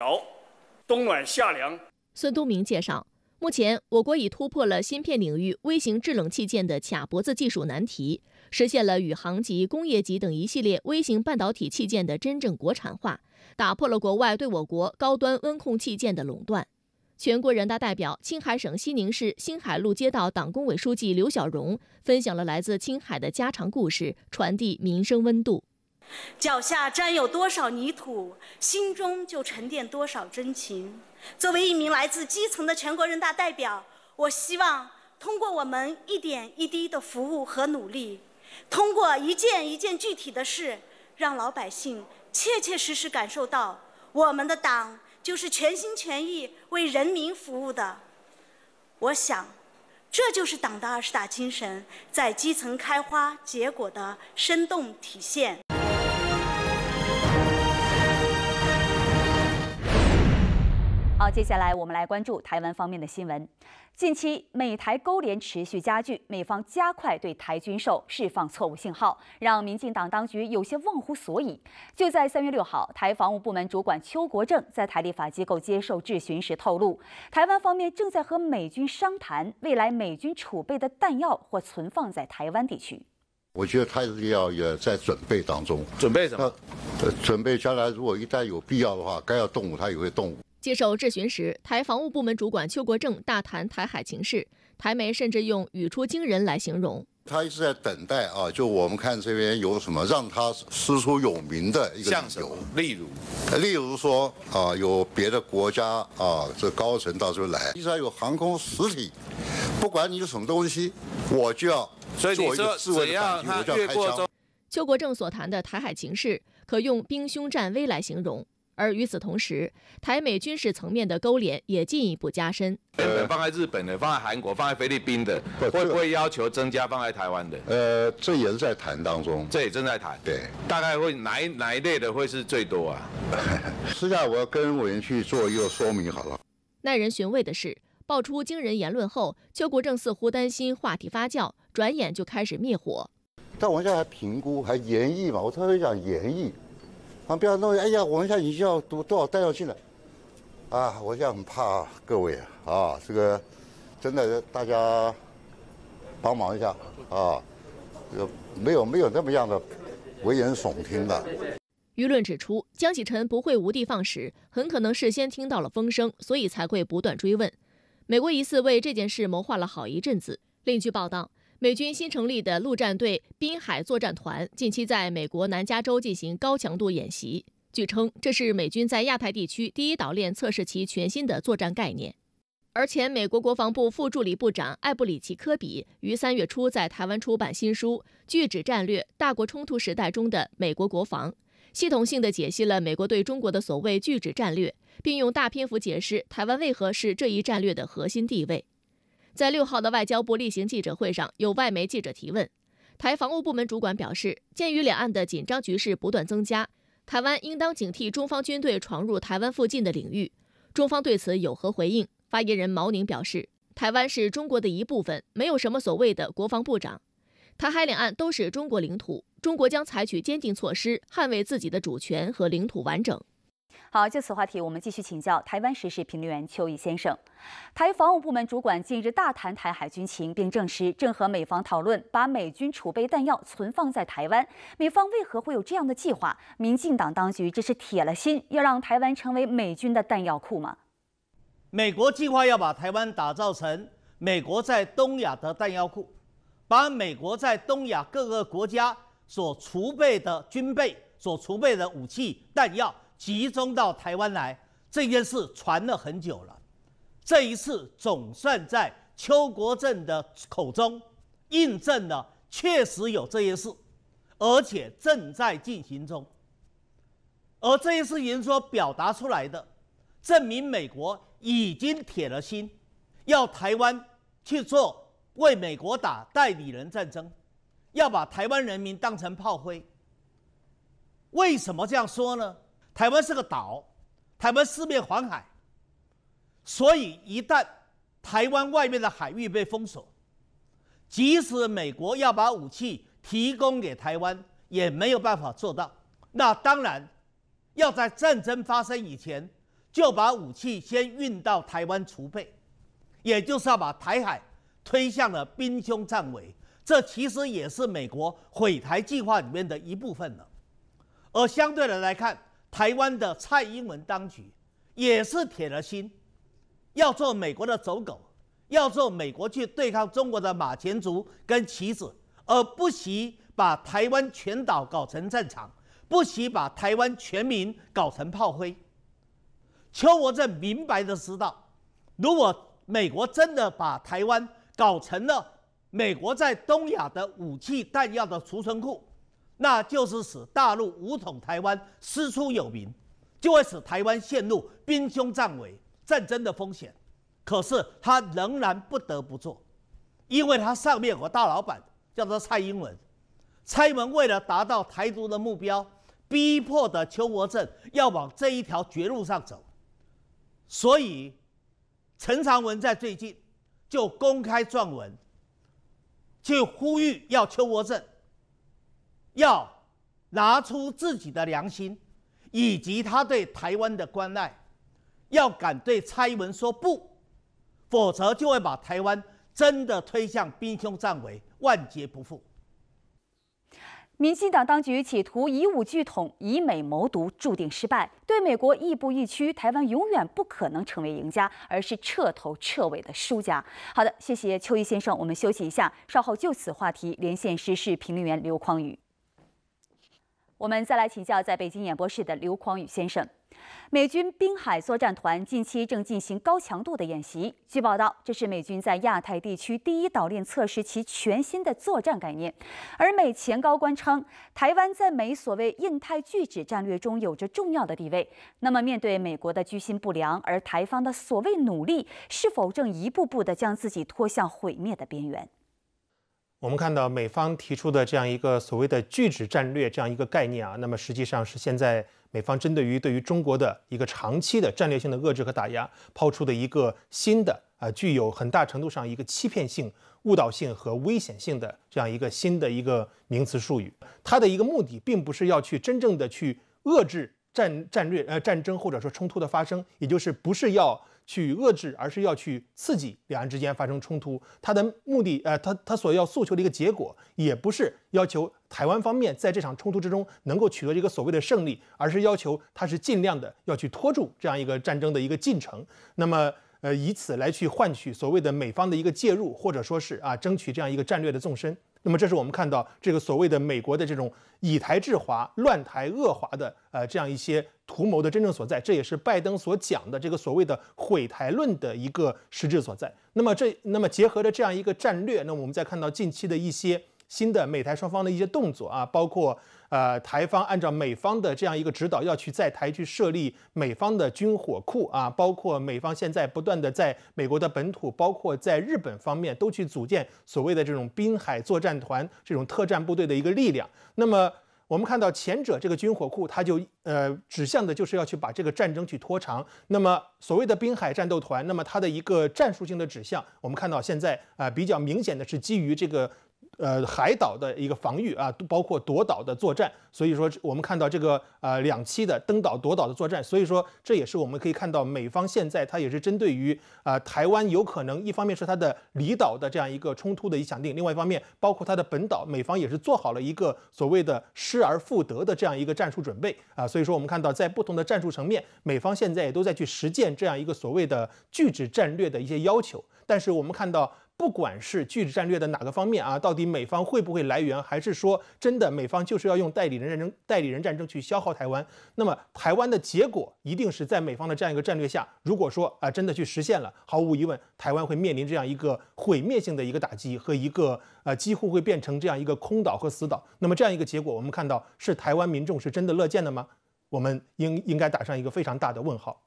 好，冬暖夏凉。孙东明介绍，目前我国已突破了芯片领域微型制冷器件的卡脖子技术难题，实现了宇航级、工业级等一系列微型半导体器件的真正国产化，打破了国外对我国高端温控器件的垄断。全国人大代表、青海省西宁市新海路街道党工委书记刘小荣分享了来自青海的家常故事，传递民生温度。脚下沾有多少泥土，心中就沉淀多少真情。作为一名来自基层的全国人大代表，我希望通过我们一点一滴的服务和努力，通过一件一件具体的事，让老百姓切切实实感受到我们的党就是全心全意为人民服务的。我想，这就是党的二十大精神在基层开花结果的生动体现。接下来我们来关注台湾方面的新闻。近期美台勾连持续加剧，美方加快对台军售，释放错误信号，让民进党当局有些忘乎所以。就在三月六号，台防务部门主管邱国正在台立法机构接受质询时透露，台湾方面正在和美军商谈，未来美军储备的弹药或存放在台湾地区。我觉得他是要也在准备当中，准备什么？准备将来如果一旦有必要的话，该要动武他也会动武。接受质询时，台防务部门主管邱国正大谈台海情势，台媒甚至用“语出惊人”来形容。他一直在等待啊，就我们看这边有什么让他师出有名的一个样子。例如，例如说啊，有别的国家啊，这高层到时候来，至少有航空实体，不管你是什么东西，我就要做一个自卫反击，我就要开枪。邱国正所谈的台海情势，可用“兵凶战危”来形容。而与此同时，台美军事层面的勾连也进一步加深。原本放在日本的，放在韩国，放在菲律宾的，会不会要求增加放在台湾的？呃，这也是在谈当中，这也正在谈。对，大概会哪一哪一类的会是最多啊？私下我要跟委员去做一个说明好了。耐人寻味的是，爆出惊人言论后，邱国正似乎担心话题发酵，转眼就开始灭火。但我现在还评估，还研议嘛？我特别想研议。啊，不要弄！哎呀，们现在已经要多多少弹药进来？啊，我现在很怕各位啊，这个真的大家帮忙一下啊，这个没有没有那么样的危言耸听的。舆论指出，江启臣不会无的放矢，很可能事先听到了风声，所以才会不断追问。美国疑似为这件事谋划了好一阵子。另据报道。美军新成立的陆战队滨海作战团近期在美国南加州进行高强度演习。据称，这是美军在亚太地区第一岛链测试其全新的作战概念。而前美国国防部副助理部长艾布里奇·科比于三月初在台湾出版新书《拒止战略：大国冲突时代中的美国国防》，系统性的解析了美国对中国的所谓拒止战略，并用大篇幅解释台湾为何是这一战略的核心地位。在六号的外交部例行记者会上，有外媒记者提问，台防务部门主管表示，鉴于两岸的紧张局势不断增加，台湾应当警惕中方军队闯入台湾附近的领域。中方对此有何回应？发言人毛宁表示，台湾是中国的一部分，没有什么所谓的国防部长，台海两岸都是中国领土，中国将采取坚定措施捍卫自己的主权和领土完整。好，就此话题，我们继续请教台湾时事评论员邱毅先生。台防务部门主管近日大谈台海军情，并证实正和美方讨论把美军储备弹药存放在台湾。美方为何会有这样的计划？民进党当局这是铁了心要让台湾成为美军的弹药库吗？美国计划要把台湾打造成美国在东亚的弹药库，把美国在东亚各个国家所储备的军备、所储备的武器弹药。集中到台湾来这件事传了很久了，这一次总算在邱国正的口中印证了，确实有这件事，而且正在进行中。而这些事情说表达出来的，证明美国已经铁了心，要台湾去做为美国打代理人战争，要把台湾人民当成炮灰。为什么这样说呢？台湾是个岛，台湾四面环海，所以一旦台湾外面的海域被封锁，即使美国要把武器提供给台湾，也没有办法做到。那当然要在战争发生以前就把武器先运到台湾储备，也就是要把台海推向了兵凶战危。这其实也是美国毁台计划里面的一部分了。而相对的来看，台湾的蔡英文当局也是铁了心要做美国的走狗，要做美国去对抗中国的马前卒跟棋子，而不惜把台湾全岛搞成战场，不惜把台湾全民搞成炮灰。邱国正明白的知道，如果美国真的把台湾搞成了美国在东亚的武器弹药的储存库。那就是使大陆武统台湾，师出有名，就会使台湾陷入兵凶战危，战争的风险。可是他仍然不得不做，因为他上面有个大老板，叫做蔡英文。蔡英文为了达到台独的目标，逼迫的邱国正要往这一条绝路上走。所以，陈长文在最近就公开撰文，去呼吁要邱国正要拿出自己的良心，以及他对台湾的关爱，要敢对蔡英文说不，否则就会把台湾真的推向兵凶战危，万劫不复。民进党当局企图以武拒统，以美谋独，注定失败。对美国亦步亦趋，台湾永远不可能成为赢家，而是彻头彻尾的输家。好的，谢谢邱毅先生，我们休息一下，稍后就此话题连线时事评论员刘匡宇。我们再来请教在北京演播室的刘匡宇先生。美军滨海作战团近期正进行高强度的演习。据报道，这是美军在亚太地区第一岛链测试其全新的作战概念。而美前高官称，台湾在美所谓印太拒止战略中有着重要的地位。那么，面对美国的居心不良，而台方的所谓努力，是否正一步步地将自己拖向毁灭的边缘？我们看到美方提出的这样一个所谓的“拒止战略”这样一个概念啊，那么实际上是现在美方针对于对于中国的一个长期的战略性的遏制和打压，抛出的一个新的啊具有很大程度上一个欺骗性、误导性和危险性的这样一个新的一个名词术语。它的一个目的并不是要去真正的去遏制战战略呃战争或者说冲突的发生，也就是不是要。去遏制，而是要去刺激两岸之间发生冲突。他的目的，呃，他他所要诉求的一个结果，也不是要求台湾方面在这场冲突之中能够取得一个所谓的胜利，而是要求他是尽量的要去拖住这样一个战争的一个进程。那么，呃，以此来去换取所谓的美方的一个介入，或者说是啊，争取这样一个战略的纵深。那么，这是我们看到这个所谓的美国的这种以台制华、乱台恶华的呃这样一些图谋的真正所在。这也是拜登所讲的这个所谓的毁台论的一个实质所在。那么这，那么结合着这样一个战略，那我们再看到近期的一些新的美台双方的一些动作啊，包括。呃，台方按照美方的这样一个指导，要去在台去设立美方的军火库啊，包括美方现在不断的在美国的本土，包括在日本方面都去组建所谓的这种滨海作战团、这种特战部队的一个力量。那么我们看到，前者这个军火库，它就呃指向的就是要去把这个战争去拖长。那么所谓的滨海战斗团，那么它的一个战术性的指向，我们看到现在啊比较明显的是基于这个。呃，海岛的一个防御啊，包括夺岛的作战，所以说我们看到这个呃两栖的登岛夺岛的作战，所以说这也是我们可以看到美方现在它也是针对于呃台湾有可能，一方面是它的离岛的这样一个冲突的影响定，另外一方面包括它的本岛，美方也是做好了一个所谓的失而复得的这样一个战术准备啊，所以说我们看到在不同的战术层面，美方现在也都在去实践这样一个所谓的拒止战略的一些要求，但是我们看到。不管是具体战略的哪个方面啊，到底美方会不会来源，还是说真的美方就是要用代理人战争、代理人战争去消耗台湾？那么台湾的结果一定是在美方的这样一个战略下，如果说啊真的去实现了，毫无疑问，台湾会面临这样一个毁灭性的一个打击和一个呃几乎会变成这样一个空岛和死岛。那么这样一个结果，我们看到是台湾民众是真的乐见的吗？我们应应该打上一个非常大的问号。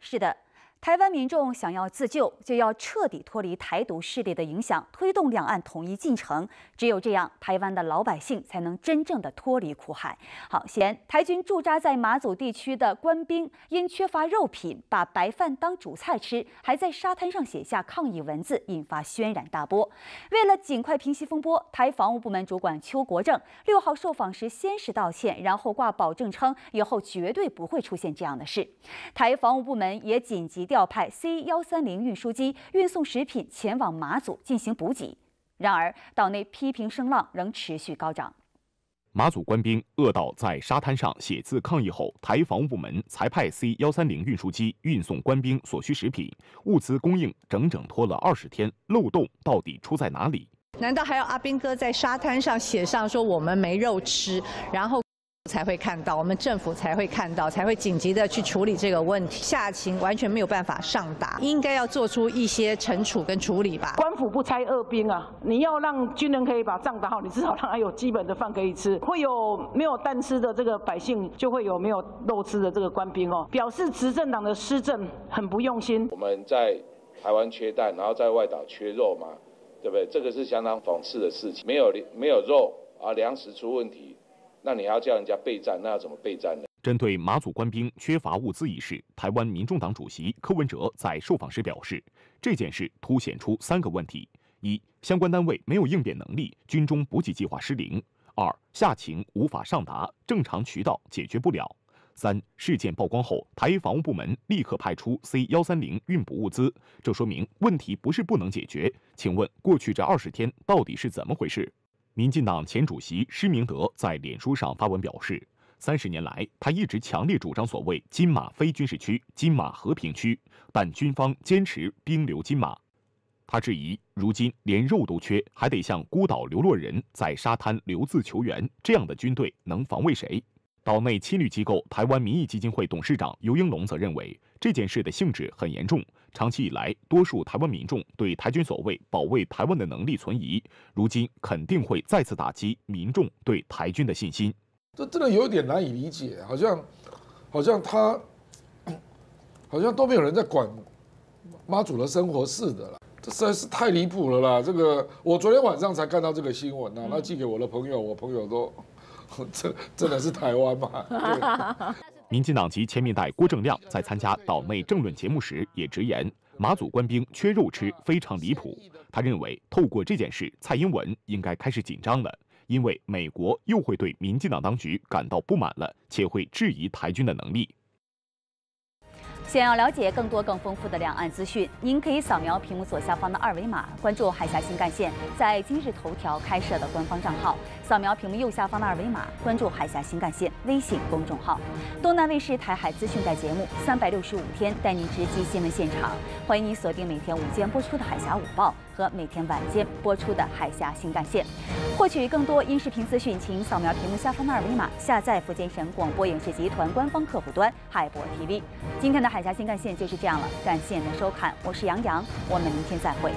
是的。台湾民众想要自救，就要彻底脱离台独势力的影响，推动两岸统一进程。只有这样，台湾的老百姓才能真正的脱离苦海。好，先台军驻扎在马祖地区的官兵因缺乏肉品，把白饭当主菜吃，还在沙滩上写下抗议文字，引发轩然大波。为了尽快平息风波，台防务部门主管邱国正六号受访时，先是道歉，然后挂保证称以后绝对不会出现这样的事。台防务部门也紧急。调派 C 幺三零运输机运送食品前往马祖进行补给，然而岛内批评声浪仍持续高涨。马祖官兵饿到在沙滩上写字抗议后，台防务部门才派 C 幺三零运输机运送官兵所需食品，物资供应整整拖了二十天，漏洞到底出在哪里？难道还要阿兵哥在沙滩上写上说我们没肉吃，然后？才会看到，我们政府才会看到，才会紧急的去处理这个问题。下情完全没有办法上达，应该要做出一些惩处跟处理吧。官府不拆二兵啊，你要让军人可以把仗打好，你至少让他有基本的饭可以吃。会有没有蛋吃的这个百姓，就会有没有肉吃的这个官兵哦。表示执政党的施政很不用心。我们在台湾缺蛋，然后在外岛缺肉嘛，对不对？这个是相当讽刺的事情。没有没有肉啊，粮食出问题。那你还要叫人家备战，那要怎么备战呢？针对马祖官兵缺乏物资一事，台湾民众党主席柯文哲在受访时表示，这件事凸显出三个问题：一、相关单位没有应变能力，军中补给计划失灵；二、下情无法上达，正常渠道解决不了；三、事件曝光后，台防务部门立刻派出 C130 运补物资，这说明问题不是不能解决。请问过去这二十天到底是怎么回事？民进党前主席施明德在脸书上发文表示，三十年来，他一直强烈主张所谓“金马非军事区，金马和平区”，但军方坚持兵留金马。他质疑，如今连肉都缺，还得向孤岛流落人，在沙滩留字求援，这样的军队能防卫谁？岛内亲律机构台湾民意基金会董事长尤英龙则认为，这件事的性质很严重。长期以来，多数台湾民众对台军所谓保卫台湾的能力存疑，如今肯定会再次打击民众对台军的信心。这真的有点难以理解，好像，好像他，好像都没有人在管妈祖的生活似的了。这实在是太离谱了啦！这个我昨天晚上才看到这个新闻呢，那寄给我的朋友，我朋友都。这真的是台湾吗？民进党籍前面带郭正亮在参加岛内政论节目时也直言，马祖官兵缺肉吃非常离谱。他认为，透过这件事，蔡英文应该开始紧张了，因为美国又会对民进党当局感到不满了，且会质疑台军的能力。想要了解更多更丰富的两岸资讯，您可以扫描屏幕左下方的二维码，关注海峡新干线在今日头条开设的官方账号；扫描屏幕右下方的二维码，关注海峡新干线微信公众号。东南卫视台海资讯台节目三百六十五天带您直击新闻现场，欢迎您锁定每天午间播出的《海峡午报》。和每天晚间播出的《海峡新干线》，获取更多音视频资讯，请扫描屏幕下方的二维码下载福建省广播影视集团官方客户端海博 TV。今天的《海峡新干线》就是这样了，感谢您的收看，我是杨洋，我们明天再会。